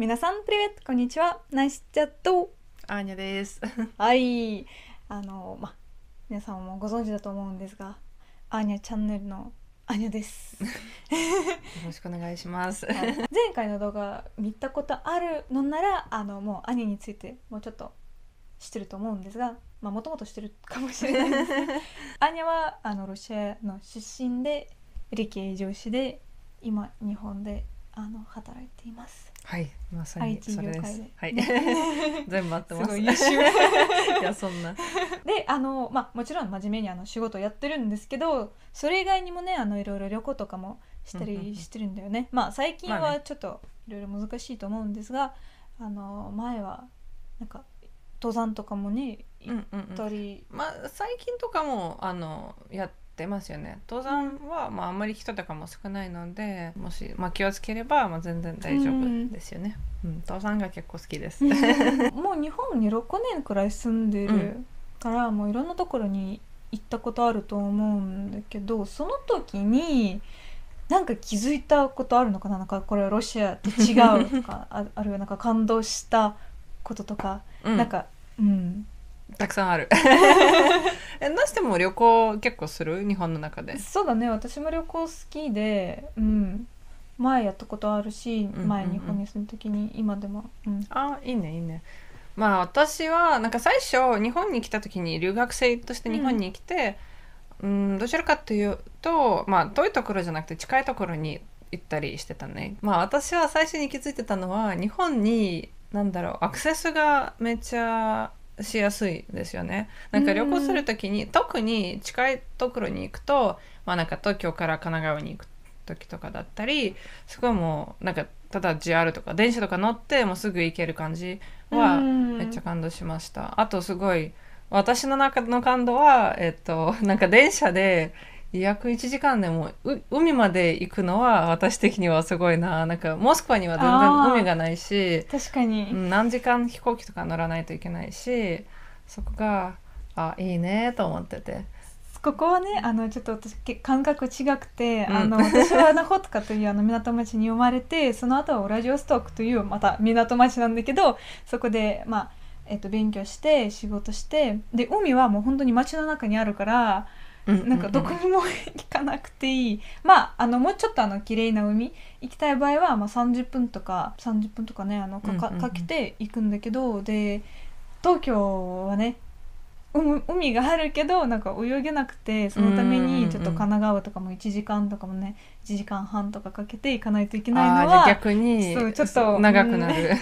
皆さん、プリベット、こんにちは。ナイスチャット。アーニャです。はい。あの、ま、皆さんもご存知だと思うんですが、アーニャチャンネルのアーニャです。よろしくお願いします。前回の動画見たことあるのなら、あの、もうアニについてもうちょっと知ってると思うんですが、まあ、もともとしてるかもしれないですアーニャはあのロシアの出身で、歴営上司で、今日本であの働いています。はい、まさにそれです。はい、全部合ってます。す いやそんな。で、あのまあもちろん真面目にあの仕事やってるんですけど、それ以外にもねあのいろいろ旅行とかもしたりしてるんだよね。まあ最近はちょっといろいろ難しいと思うんですが、あね、あの前はなんか登山とかもね行ったり、うんうんうん、まあ最近とかもあのやっ出ますよね登山は、まあ、あんまり人とかも少ないのでもし、まあ、気をつければ、まあ、全然大丈夫ですよね、うん、うん、登山が結構好きです もう日本に6年くらい住んでるから、うん、もういろんなところに行ったことあると思うんだけどその時になんか気づいたことあるのかななんかこれはロシアと違うとか あるいはなんか感動したこととか、うん、なんかうんたくさんある えなしても旅行結構する日本の中でそうだね私も旅行好きでうん前やったことあるし、前日本に住む時に今でも、うん、あいいねいいねまあ私はなんか最初日本に来た時に留学生として日本に来て、うん、どちらかというとまあ遠いところじゃなくて近いところに行ったりしてたねまあ私は最初に気づいてたのは日本になんだろうアクセスがめっちゃしやすいですよね。なんか旅行する時に、特に近いところに行くと、まあ、なんか東京から神奈川に行く時とかだったりすごいもうなんかただ JR とか電車とか乗ってもうすぐ行ける感じはめっちゃ感動しました。あとすごい私の中の感動は、えっと、なんか電車で約1時間でも海まで行くのは私的にはすごいななんかモスクワには全然海がないし確かに、何時間飛行機とか乗らないといけないしそこがあいいねと思ってて。ここはねあのちょっと私感覚違くて、うん、あの私はナホトカというあの港町に生まれてその後はラジオストークというまた港町なんだけどそこでまあ、えっと、勉強して仕事してで海はもう本当に町の中にあるから。なんかどこにも行かなくていいまああのもうちょっとあの綺麗な海行きたい場合は、まあ、30分とか30分とかねあのかかかけて行くんだけどで東京はね海があるけどなんか泳げなくてそのためにちょっと神奈川とかも1時間とかもね1時間半とかかけて行かないといけないのは逆にそうちょっと長くなる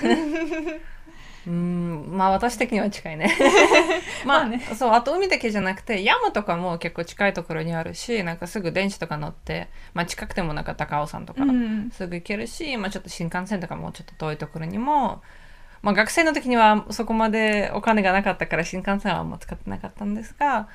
うんまあ私的には近いね まあ、ねそうあと海だけじゃなくて山とかも結構近いところにあるしなんかすぐ電車とか乗って、まあ、近くてもなんか高尾山とかすぐ行けるし、うん、まあ、ちょっと新幹線とかもちょっと遠いところにも、まあ、学生の時にはそこまでお金がなかったから新幹線はあんま使ってなかったんですが、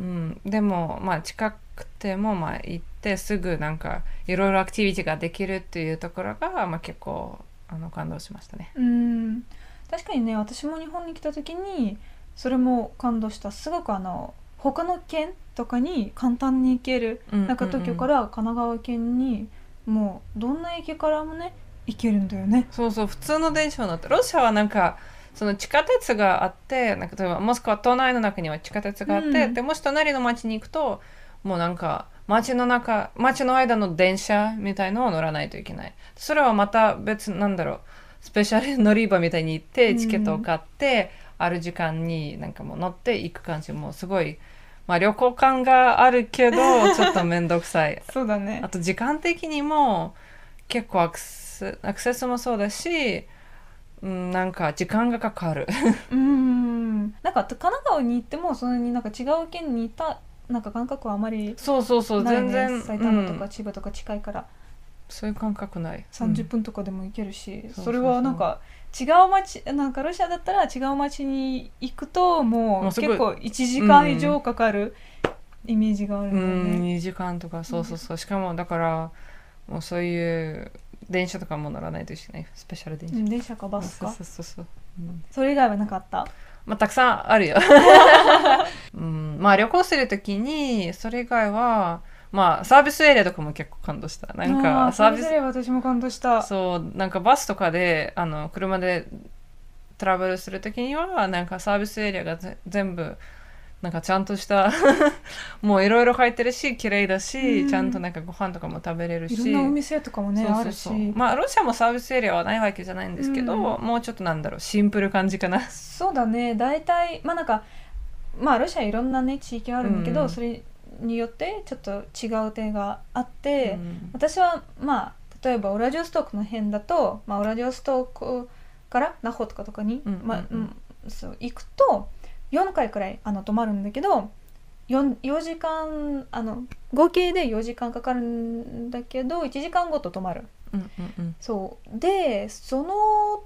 うん、でもまあ近くてもまあ行ってすぐなんかいろいろアクティビティができるっていうところが、まあ、結構あの感動しましたね。うん確かにね私も日本に来た時にそれも感動したすごくあの他の県とかに簡単に行ける、うんなんか東京から神奈川県にもうどんな駅からもね行けるんだよねそうそう普通の電車に乗ってロシアはなんかその地下鉄があってなんか例えばモスクワ都内の中には地下鉄があって、うんでもし隣の町に行くともうなんか町の中町の間の電車みたいのを乗らないといけないそれはまた別なんだろうスペシャル乗り場みたいに行ってチケットを買って、うん、ある時間になんかも乗って行く感じもすごい、まあ、旅行感があるけど ちょっと面倒くさいそうだねあと時間的にも結構アクセアクセスもそうだしうん、なんか時間がかかる うんなんか神奈川に行ってもそんなになんか違う県にいたなんか感覚はあまり、ね、そうそうそう全然埼玉とか千葉とか近いから、うんそういう感覚ない30分とかでも行けるし、うん、それはなんか違う街なんかロシアだったら違う街に行くともう結構1時間以上かかるイメージがあるよね、うん、2時間とかそうそうそう、しかもだからもうそういう電車とかも乗らないといけないスペシャル電車、うん、電車かバスかそうそうそう、うん、それ以外はなかったまあたくさんあるよ、うん、まあ旅行するときにそれ以外はまあサービスエリアとかも結構感動したなんかサービスエリア私も感動したそうなんかバスとかであの車でトラブルする時にはなんかサービスエリアが全部なんかちゃんとした もういろいろ入ってるし綺麗だし、うん、ちゃんとなんかご飯とかも食べれるしいろんなお店とかもねそうそうそうまあロシアもサービスエリアはないわけじゃないんですけど、うん、もうちょっとなんだろうシンプル感じかなそうだね大体まあなんかまあロシアいろんなね地域あるんだけど、うん、それによってちょっと違う点があって、うん、私はまあ例えばオラジオストークの辺だと、まあ、オラジオストークからナホとかとかに、うんそう行くと4回くらいあの泊まるんだけど 4, 4時間あの合計で4時間かかるんだけど1時間ごと泊まる。そうでその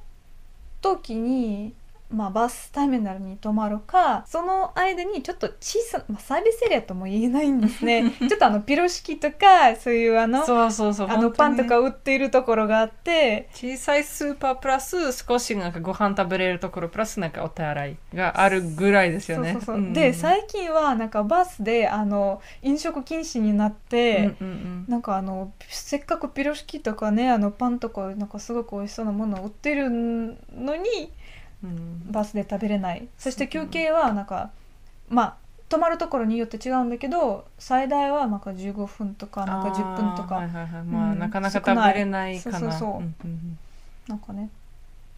時にまあ、バスターミナルに泊まるかその間にちょっと小さな、まあ、サービスエリアとも言えないんですね ちょっとあのピロシキとかそういうあのそうそうそうあのパンとか売っているところがあって小さいスーパープラス少しなんかご飯食べれるところプラスなんかお手洗いがあるぐらいですよね。そうそうそう、うん、で最近はなんかバスであの飲食禁止になって、うんうんうん、なんかあのせっかくピロシキとかねあのパンとかなんかすごく美味しそうなものを売ってるのに。バスで食べれない、そして休憩はなんかまあ泊まるところによって違うんだけど最大はなんか15分とかなんか10分とかなかなか食べれないかなそうそうなんかね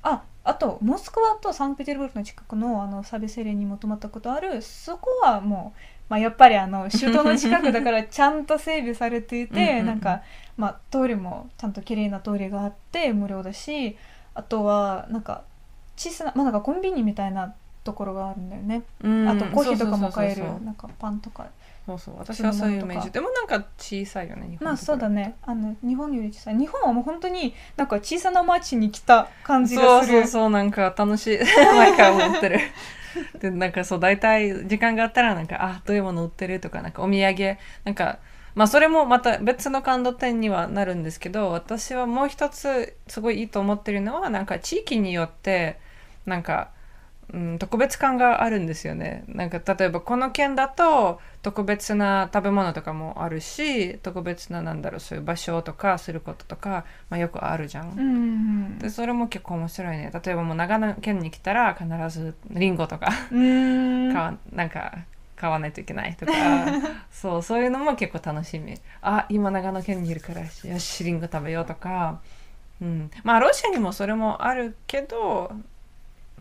ああとモスクワとサンペテルブルクの近くのあのサビセレにも泊まったことあるそこはもう、まあ、やっぱりあの首都 の近くだからちゃんと整備されていてなんか、まあ、通りもちゃんと綺麗な通りがあって無料だしあとはなんか小さなまあなんかコンビニみたいなところがあるんだよね、うんあとコーヒーとかも買えるんかパンとかそうそう私はそういうイメージでもなんか小さいよね日本まあそうだねあの日本より小さい日本はもう本当になんか小さな町に来た感じそがうするそうそうなんか楽しい 毎回思ってるでなんかそう大体時間があったらなんかあどういうもの売ってるとかなんかお土産なんかまあそれもまた別の感度点にはなるんですけど私はもう一つすごいいいと思ってるのはなんか地域によってなんか、うん、特別感があるんですよねなんか例えばこの県だと特別な食べ物とかもあるし特別ななんだろうそういう場所とかすることとか、まあ、よくあるじゃんうんでそれも結構面白いね例えばもう長野県に来たら必ずりんごとかかなんか買わないといけないとか そうそういうのも結構楽しみあ今長野県にいるからよしりんご食べようとか、うん、まあロシアにもそれもあるけど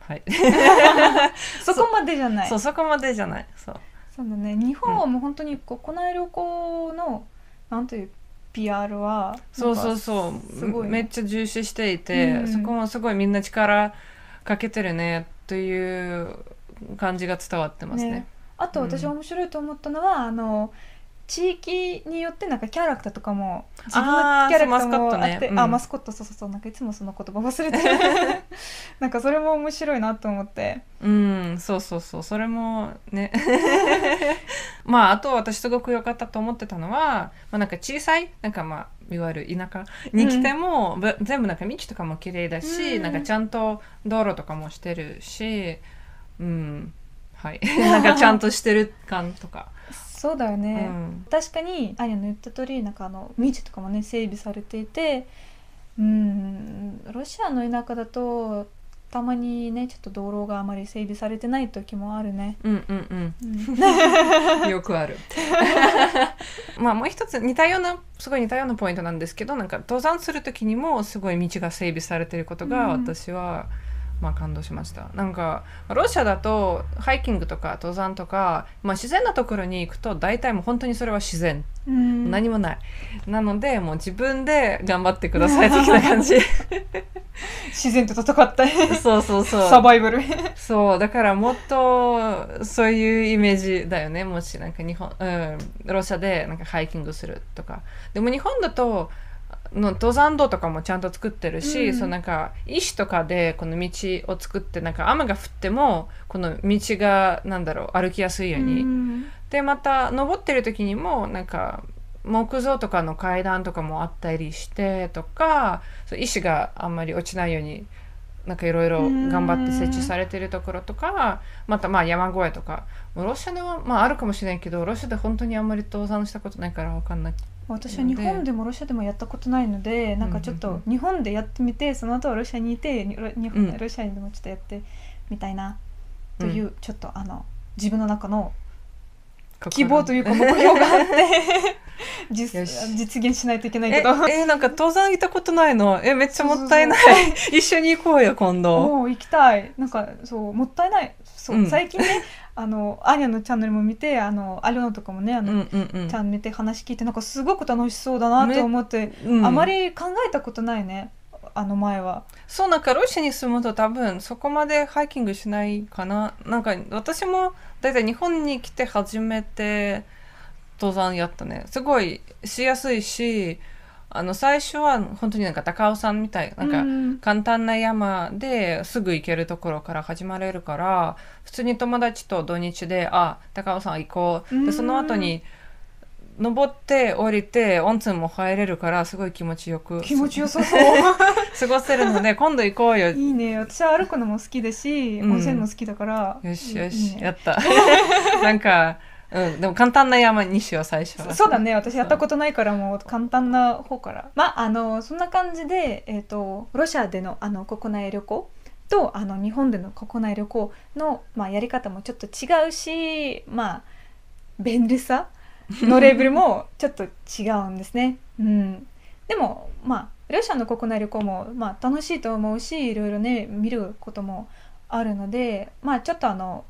はい そこまでじゃないそうそこまでじゃないそうそうだね日本はもう本当に国内旅行の、なんていう PR はそうそうそうめっちゃ重視していて、うん、そこもすごいみんな力かけてるねという感じが伝わってますね。ねあと私面白いと思ったのは、あの地域によってなんかキャラクターとかも自分のキャラクターもあってあマスコット、ねうん、コットそうそうそうなんかいつもその言葉忘れて なんかそれも面白いなと思ってうんそうそうそうそれもね まああと私すごく良かったと思ってたのは、まあ、なんか小さいなんかまあいわゆる田舎に来ても、うん、全部なんか道とかも綺麗だし、うん、なんかちゃんと道路とかもしてるしうんはい、なんかちゃんとしてる感とか。そうだよね、うん、確かにアニアの言った通りなんかあの道とかもね整備されていてうんロシアの田舎だとたまにねちょっと道路があまり整備されてない時もあるねうんうんうん、うん、よくあるまあもう一つ似たようなすごい似たようなポイントなんですけどなんか登山する時にもすごい道が整備されてることが私は、うんまあ、感動しましたなんかロシアだとハイキングとか登山とか、まあ、自然なところに行くと大体もう本当にそれは自然、うん、何もないなのでもう自分で頑張ってください的な感じ 自然と戦ったそうそうそうサバイバルそうだからもっとそういうイメージだよねもしなんか日本、うん、ロシアでなんかハイキングするとかでも日本だとの登山道とかもちゃんと作ってるし、うん、そのなんか石とかでこの道を作ってなんか雨が降ってもこの道がなんだろう歩きやすいように、うん、でまた登ってる時にもなんか木造とかの階段とかもあったりしてとか石があんまり落ちないようになんかいろいろ頑張って設置されてるところとかまたまあ山越えとかロシアではまああるかもしれないけどロシアで本当にあんまり登山したことないから分かんない私は日本でもロシアでもやったことないのでなんかちょっと日本でやってみてその後はロシアにいて日本、うん、ロシアにでもちょっとやってみたいなという、うん、ちょっとあの自分の中の希望というか目標があって 実現しないといけないけどええなんか登山行ったことないのえめっちゃもったいない 一緒に行こうよ今度もう行きたいなんかそうもったいないそう、うん、最近ねあのアニャのチャンネルも見てあのアリオナとかもねあの、うんうんうん、ちゃん見て話聞いてなんかすごく楽しそうだなと思って、うん、あまり考えたことないねあの前はそうなんかロシアに住むと多分そこまでハイキングしないかななんか私も大体日本に来て初めて登山やったねすごいしやすいしあの最初は本当になんか高尾山みたいなんか簡単な山ですぐ行けるところから始まれるから普通に友達と土日で「あ高尾山行こう」でその後に登って降りて温泉も入れるからすごい気持ちよく気持ちよさそう 過ごせるので今度行こうよいいね私は歩くのも好きですし、温泉も好きだからよしよし、いいね、やった なんかうん、でも簡単な山にしよう最初はそうだね私やったことないからもう簡単な方からまああのそんな感じで、えーと、とロシアでのあの国内旅行とあの日本での国内旅行の、まあ、やり方もちょっと違うしまあ便利さ のレベルもちょっと違うんですね。うん、でもまあロシアの国内旅行も、まあ、楽しいと思うしいろいろね見ることもあるのでまあちょっとあの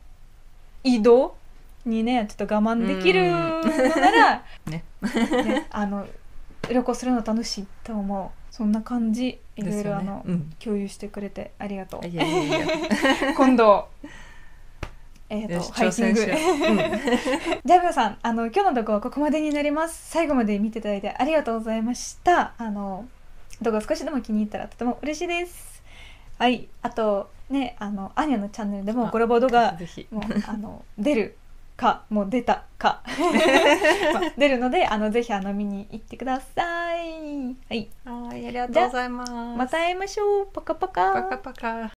移動にねちょっと我慢できるのなら、ねね あの旅行するの楽しいと思うそんな感じいろいろ、あの、うん、共有してくれてありがとう。いやいやいや 今度えーと、とハイキング、うん、じゃあ皆さんあの今日の動画はここまでになります最後まで見ていただいてありがとうございましたあの動画少しでも気に入ったらとても嬉しいですはいあとねあのアニャのチャンネルでもコラボ動画もあの出るかもう出たか、出るのであのぜひあの見に行ってくださいはいはいありがとうございますまた会いましょうパカパカパカパカ